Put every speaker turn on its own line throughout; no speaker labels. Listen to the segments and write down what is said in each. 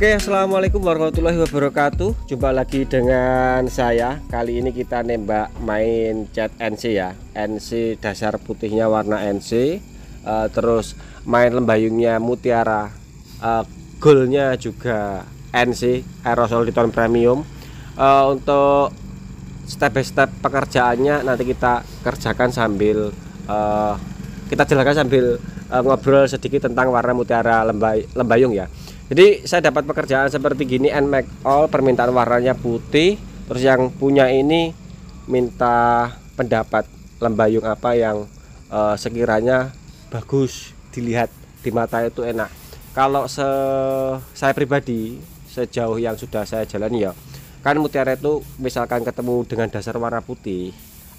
Oke assalamualaikum warahmatullahi wabarakatuh Jumpa lagi dengan saya Kali ini kita nembak main cat NC ya NC dasar putihnya warna NC uh, eh, Terus main lembayungnya mutiara uh, Goalnya juga NC aerosol diton premium uh, Untuk step by step pekerjaannya nanti kita kerjakan sambil uh, Kita jelaskan sambil uh, ngobrol sedikit tentang warna mutiara lembay lembayung ya jadi saya dapat pekerjaan seperti gini and make all permintaan warnanya putih terus yang punya ini minta pendapat lembayung apa yang uh, sekiranya bagus dilihat di mata itu enak kalau se saya pribadi sejauh yang sudah saya jalan ya kan mutiara itu misalkan ketemu dengan dasar warna putih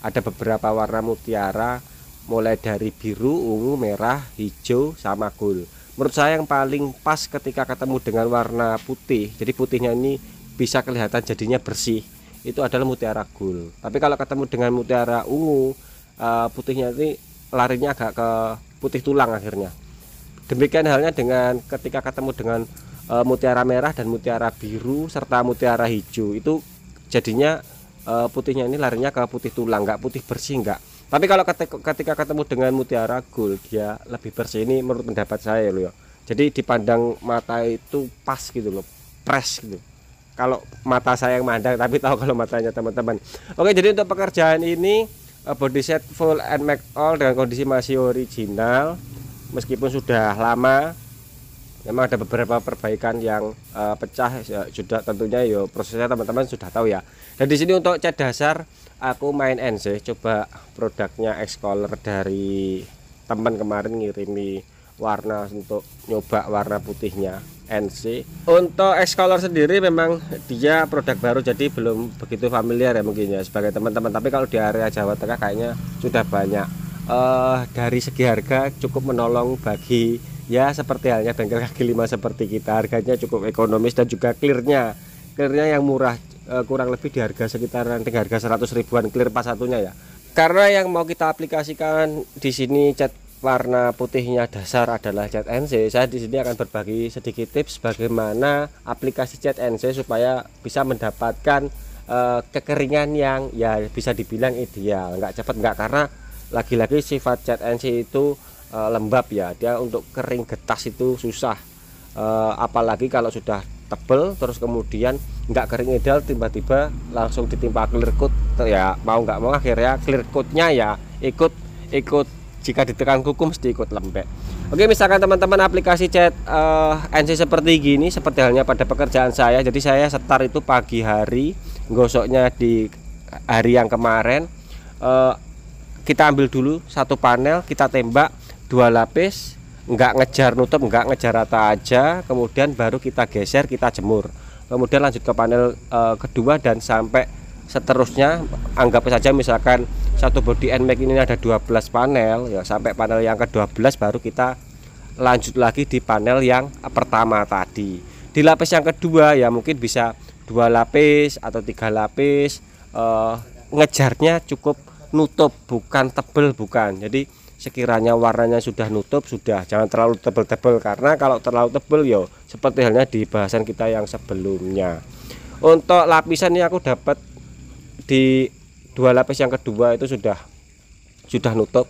ada beberapa warna mutiara mulai dari biru, ungu, merah, hijau, sama gold menurut saya yang paling pas ketika ketemu dengan warna putih jadi putihnya ini bisa kelihatan jadinya bersih itu adalah mutiara gul. tapi kalau ketemu dengan mutiara ungu eh, putihnya ini larinya agak ke putih tulang akhirnya demikian halnya dengan ketika ketemu dengan eh, mutiara merah dan mutiara biru serta mutiara hijau itu jadinya eh, putihnya ini larinya ke putih tulang nggak putih bersih nggak tapi kalau ketika ketemu dengan mutiara gold dia lebih bersih ini menurut pendapat saya loh ya jadi dipandang mata itu pas gitu loh press gitu kalau mata saya yang mandang tapi tahu kalau matanya teman-teman oke jadi untuk pekerjaan ini eh, body set full and make all dengan kondisi masih original meskipun sudah lama memang ada beberapa perbaikan yang uh, pecah ya, sudah tentunya yo ya, prosesnya teman-teman sudah tahu ya dan di sini untuk cat dasar aku main NC coba produknya X-Color dari teman kemarin ngirimi warna untuk nyoba warna putihnya NC untuk X-Color sendiri memang dia produk baru jadi belum begitu familiar ya mungkin ya sebagai teman-teman tapi kalau di area Jawa Tengah kayaknya sudah banyak uh, dari segi harga cukup menolong bagi Ya seperti halnya bengkel kaki lima seperti kita harganya cukup ekonomis dan juga clearnya clearnya yang murah eh, kurang lebih di harga sekitar dengan harga 100 ribuan clear pas satunya ya karena yang mau kita aplikasikan di sini cat warna putihnya dasar adalah cat NC. Saya di sini akan berbagi sedikit tips bagaimana aplikasi cat NC supaya bisa mendapatkan uh, kekeringan yang ya bisa dibilang ideal, nggak cepat nggak karena lagi-lagi sifat cat NC itu Eh, lembab ya dia untuk kering getas itu susah eh, apalagi kalau sudah tebel terus kemudian nggak kering ideal tiba-tiba langsung ditimpa clear coat ya mau nggak mau akhirnya clear coatnya ya ikut ikut jika ditekan kuku mesti ikut lembek Oke misalkan teman-teman aplikasi chat uh, eh, NC seperti gini seperti halnya pada pekerjaan saya jadi saya setar itu pagi hari gosoknya di hari yang kemarin uh, kita ambil dulu satu panel kita tembak dua lapis nggak ngejar nutup nggak ngejar rata aja kemudian baru kita geser kita jemur kemudian lanjut ke panel e, kedua dan sampai seterusnya anggap saja misalkan satu body end make ini ada 12 panel ya sampai panel yang ke-12 baru kita lanjut lagi di panel yang pertama tadi di lapis yang kedua ya mungkin bisa dua lapis atau tiga lapis e, ngejarnya cukup nutup bukan tebel bukan jadi sekiranya warnanya sudah nutup sudah jangan terlalu tebel-tebel karena kalau terlalu tebel yo seperti halnya di bahasan kita yang sebelumnya untuk lapisan ini aku dapat di dua lapis yang kedua itu sudah sudah nutup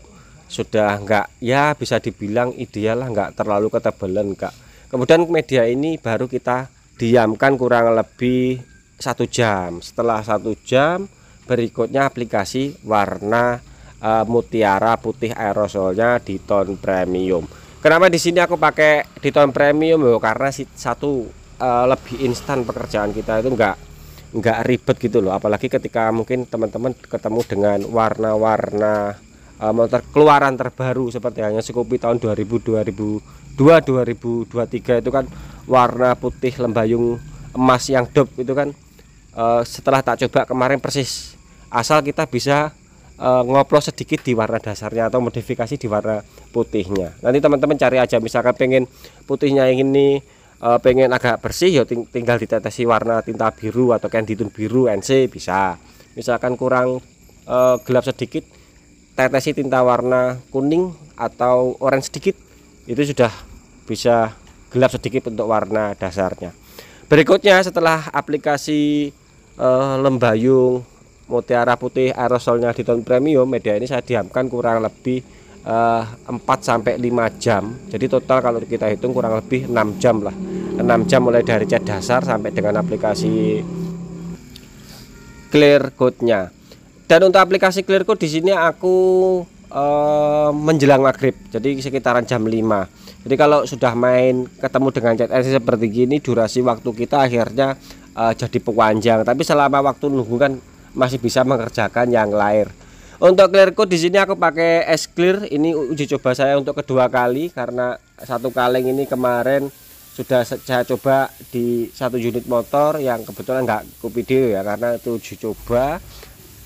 sudah enggak ya bisa dibilang ideal lah enggak terlalu ketebalan enggak kemudian media ini baru kita diamkan kurang lebih satu jam setelah satu jam berikutnya aplikasi warna uh, mutiara putih aerosolnya di ton premium kenapa di sini aku pakai di ton premium loh karena satu uh, lebih instan pekerjaan kita itu enggak enggak ribet gitu loh apalagi ketika mungkin teman-teman ketemu dengan warna-warna uh, motor keluaran terbaru seperti hanya Scoopy tahun 2000 2002 2023 itu kan warna putih lembayung emas yang dop itu kan uh, setelah tak coba kemarin persis asal kita bisa Eh, ngoplos sedikit di warna dasarnya atau modifikasi di warna putihnya nanti teman-teman cari aja misalkan pengen putihnya yang ini eh, pengen agak bersih ya tinggal ditetesi warna tinta biru atau candidun biru NC bisa misalkan kurang eh, gelap sedikit tetesi tinta warna kuning atau orange sedikit itu sudah bisa gelap sedikit untuk warna dasarnya berikutnya setelah aplikasi lembayung mutiara putih aerosolnya di ton premium media ini saya diamkan kurang lebih uh, eh, 4 sampai 5 jam. Jadi total kalau kita hitung kurang lebih 6 jam lah. 6 jam mulai dari cat dasar sampai dengan aplikasi clear code-nya. Dan untuk aplikasi clear code di sini aku uh, menjelang maghrib. Jadi sekitaran jam 5. Jadi kalau sudah main ketemu dengan cat RC seperti ini durasi waktu kita akhirnya uh, jadi pewanjang. Tapi selama waktu nunggu kan masih bisa mengerjakan yang lain untuk clear coat di sini aku pakai es clear ini uji coba saya untuk kedua kali karena satu kaleng ini kemarin sudah saya coba di satu unit motor yang kebetulan nggak ku video ya karena itu uji coba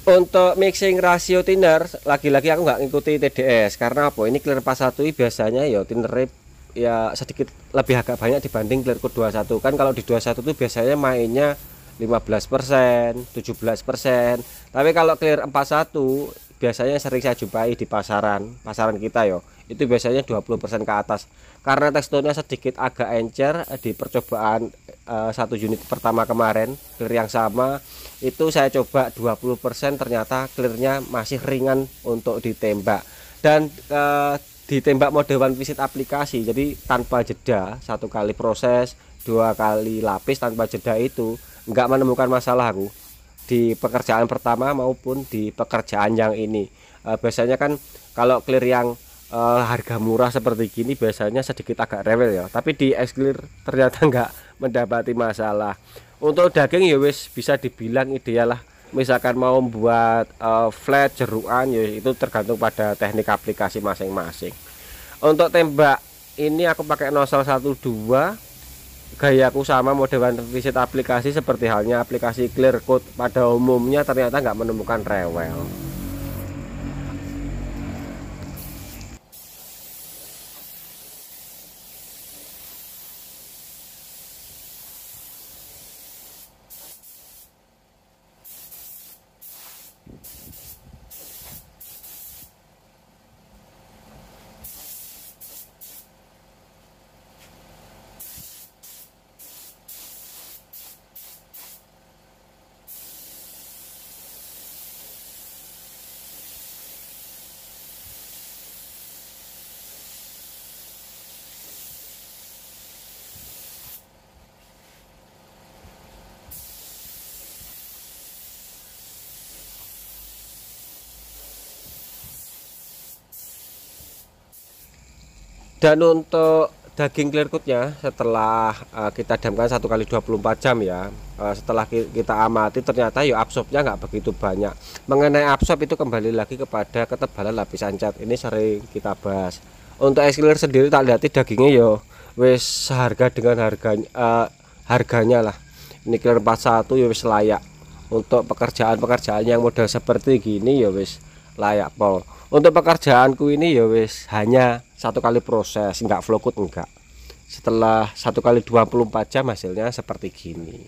untuk mixing rasio thinner lagi-lagi aku nggak ngikuti TDS karena apa ini clear pas satu biasanya ya thinner ya sedikit lebih agak banyak dibanding clear coat 21 kan kalau di 21 itu biasanya mainnya 15%, 17%. Tapi kalau clear 41 biasanya sering saya jumpai di pasaran, pasaran kita yo. Itu biasanya 20% ke atas. Karena teksturnya sedikit agak encer eh, di percobaan eh, satu unit pertama kemarin, clear yang sama itu saya coba 20% ternyata clearnya masih ringan untuk ditembak. Dan uh, ditembak mode one visit aplikasi jadi tanpa jeda satu kali proses dua kali lapis tanpa jeda itu nggak menemukan masalah aku di pekerjaan pertama maupun di pekerjaan yang ini uh, biasanya kan kalau clear yang uh, harga murah seperti gini biasanya sedikit agak rewel ya tapi di es clear ternyata nggak mendapati masalah untuk daging ya wis bisa dibilang ideal lah misalkan mau membuat uh, eh, flat jeruan ya itu tergantung pada teknik aplikasi masing-masing untuk tembak ini aku pakai nosel 12 gayaku sama mode one visit aplikasi seperti halnya aplikasi clear code pada umumnya ternyata nggak menemukan rewel dan untuk daging cutnya setelah uh, kita damkan satu kali 24 jam ya uh, setelah kita amati ternyata ya absorbnya nggak begitu banyak mengenai absorb itu kembali lagi kepada ketebalan lapisan cat ini sering kita bahas untuk es clear sendiri tak lihat dagingnya yo ya, wis seharga dengan harganya uh, eh, harganya lah ini clear 41 yo, wis layak untuk pekerjaan-pekerjaan yang model seperti gini ya wis layak pol untuk pekerjaanku ini ya wis hanya satu kali proses nggak flowcut enggak setelah satu kali 24 jam hasilnya seperti gini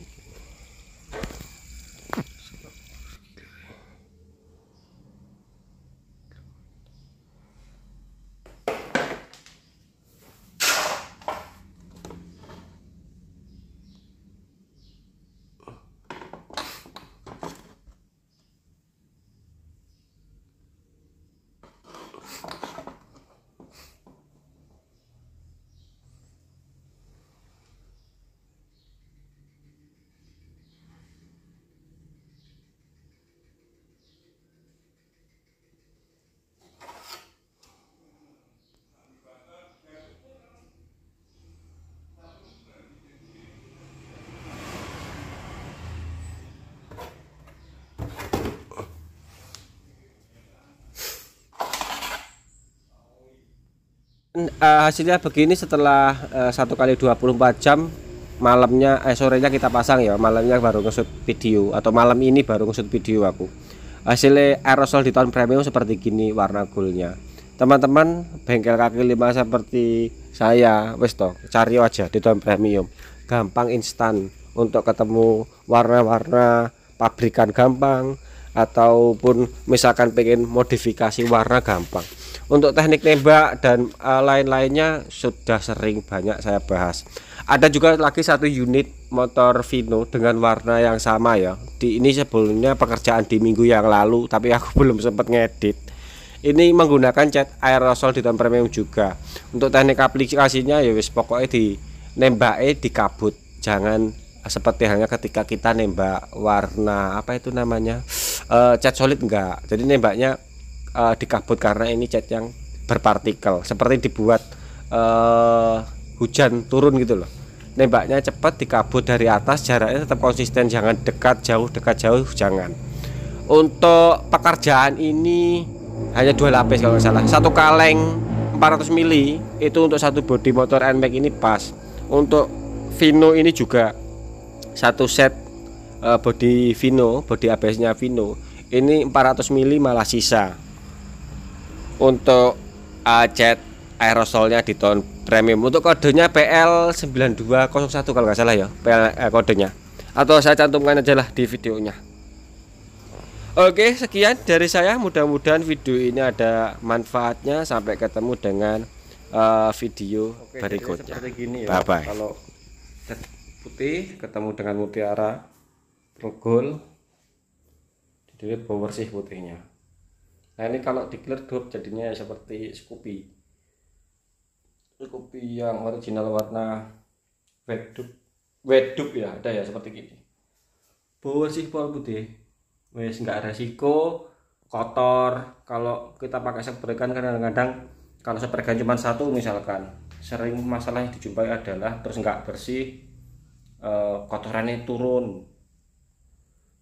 uh, hasilnya begini setelah eh, satu dua kali 24 jam malamnya eh sorenya kita pasang ya malamnya baru ngesut video atau malam ini baru ngesut video aku hasilnya aerosol di tahun premium seperti gini warna goldnya teman-teman bengkel kaki lima seperti saya wis toh cari aja di tahun premium gampang instan untuk ketemu warna-warna pabrikan gampang ataupun misalkan pengen modifikasi warna gampang untuk teknik nembak dan uh, lain-lainnya sudah sering banyak saya bahas ada juga lagi satu unit motor Vino dengan warna yang sama ya di ini sebelumnya pekerjaan di minggu yang lalu tapi aku belum sempat ngedit ini menggunakan cat aerosol di premium juga untuk teknik aplikasinya ya wis pokoknya di nembak di kabut jangan seperti hanya ketika kita nembak warna apa itu namanya e, cat solid enggak jadi nembaknya uh, dikabut karena ini cat yang berpartikel seperti dibuat uh, hujan turun gitu loh nembaknya cepat dikabut dari atas jaraknya tetap konsisten jangan dekat jauh dekat jauh jangan untuk pekerjaan ini hanya dua lapis kalau salah satu kaleng 400 mili itu untuk satu bodi motor NMAX ini pas untuk Vino ini juga satu set uh, bodi Vino body ABS nya Vino ini 400 mili malah sisa untuk uh, cat aerosolnya di ton premium untuk kodenya PL9201 kalau nggak salah ya PL eh, kodenya atau saya cantumkan aja lah di videonya Oke sekian dari saya mudah-mudahan video ini ada manfaatnya sampai ketemu dengan uh, video Oke, berikutnya gini ya, bye bye kalau putih ketemu dengan mutiara rogol jadi bawah putihnya nah ini kalau declare drop jadinya seperti Scoopy Scoopy yang original warna weduk weduk ya ada ya seperti ini. bersih pol putih wes nggak resiko kotor kalau kita pakai kan kadang-kadang kalau sprekan cuma satu misalkan sering masalah yang dijumpai adalah terus nggak bersih eh, kotorannya turun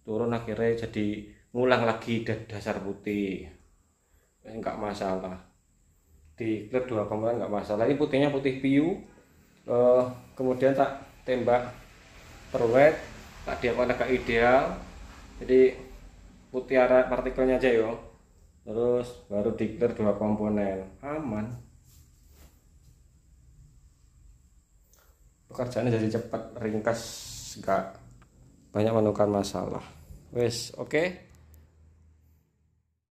turun akhirnya jadi ngulang lagi dasar putih enggak eh, masalah di clear dua komponen enggak masalah ini putihnya putih piu uh, eh, kemudian tak tembak perwet tak diamkan agak ideal jadi arah partikelnya aja yo terus baru di clear dua komponen aman pekerjaannya jadi cepat ringkas enggak banyak menemukan masalah wes oke okay.